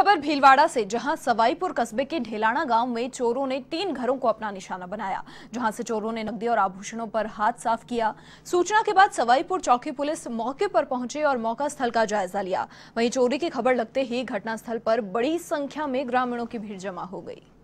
खबर भीलवाड़ा से जहां सवाईपुर कस्बे के ढेलाना गांव में चोरों ने तीन घरों को अपना निशाना बनाया जहां से चोरों ने नकदी और आभूषणों पर हाथ साफ किया सूचना के बाद सवाईपुर चौकी पुलिस मौके पर पहुंचे और मौका स्थल का जायजा लिया वहीं चोरी की खबर लगते ही घटनास्थल पर बड़ी संख्या में ग्रामीणों की भीड़ जमा हो गई